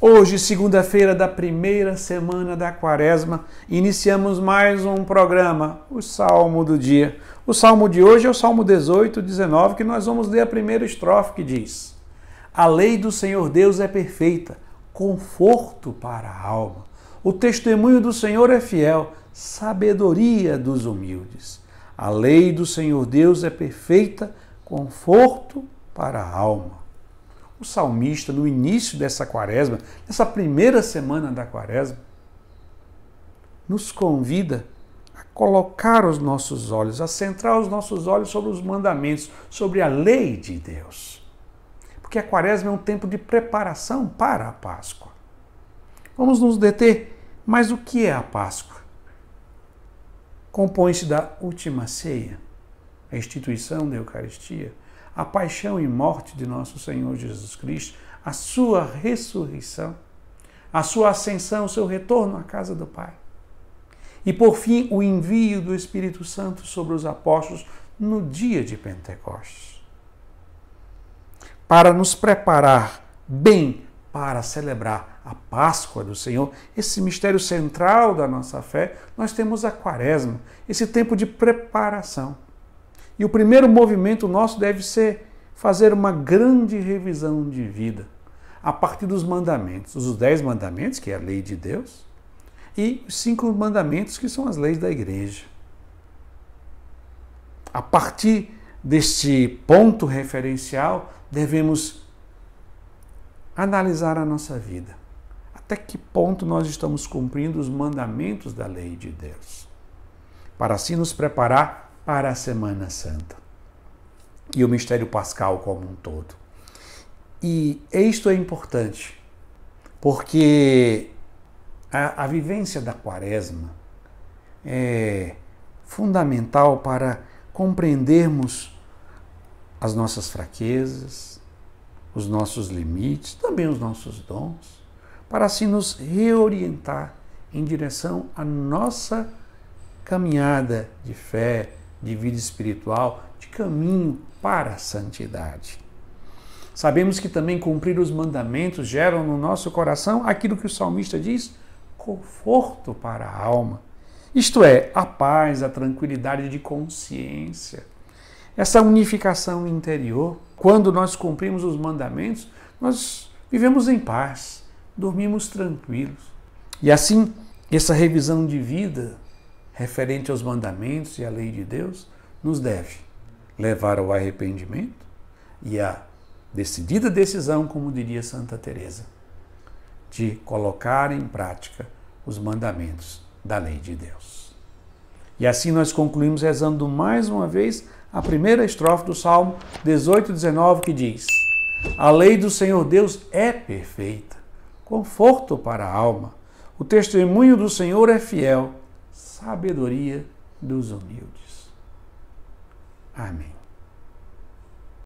Hoje, segunda-feira da primeira semana da quaresma, iniciamos mais um programa, o Salmo do Dia. O salmo de hoje é o Salmo 18, 19, que nós vamos ler a primeira estrofe que diz: A lei do Senhor Deus é perfeita, conforto para a alma. O testemunho do Senhor é fiel, sabedoria dos humildes. A lei do Senhor Deus é perfeita, conforto para a alma. O salmista, no início dessa quaresma, nessa primeira semana da quaresma, nos convida a colocar os nossos olhos, a centrar os nossos olhos sobre os mandamentos, sobre a lei de Deus. Porque a quaresma é um tempo de preparação para a Páscoa. Vamos nos deter, mas o que é a Páscoa? Compõe-se da última ceia, a instituição da Eucaristia a paixão e morte de nosso Senhor Jesus Cristo, a sua ressurreição, a sua ascensão, o seu retorno à casa do Pai. E por fim, o envio do Espírito Santo sobre os apóstolos no dia de Pentecostes. Para nos preparar bem para celebrar a Páscoa do Senhor, esse mistério central da nossa fé, nós temos a Quaresma, esse tempo de preparação e o primeiro movimento nosso deve ser fazer uma grande revisão de vida a partir dos mandamentos, os dez mandamentos, que é a lei de Deus, e os cinco mandamentos, que são as leis da igreja. A partir deste ponto referencial, devemos analisar a nossa vida. Até que ponto nós estamos cumprindo os mandamentos da lei de Deus? Para assim nos preparar para a Semana Santa e o mistério pascal como um todo. E isto é importante, porque a, a vivência da quaresma é fundamental para compreendermos as nossas fraquezas, os nossos limites, também os nossos dons, para assim nos reorientar em direção à nossa caminhada de fé, de vida espiritual, de caminho para a santidade. Sabemos que também cumprir os mandamentos geram no nosso coração aquilo que o salmista diz: conforto para a alma. Isto é, a paz, a tranquilidade de consciência, essa unificação interior. Quando nós cumprimos os mandamentos, nós vivemos em paz, dormimos tranquilos. E assim, essa revisão de vida referente aos mandamentos e à lei de Deus, nos deve levar ao arrependimento e à decidida decisão, como diria Santa Teresa, de colocar em prática os mandamentos da lei de Deus. E assim nós concluímos rezando mais uma vez a primeira estrofe do Salmo 18, 19, que diz: A lei do Senhor Deus é perfeita, conforto para a alma. O testemunho do Senhor é fiel sabedoria dos humildes. Amém.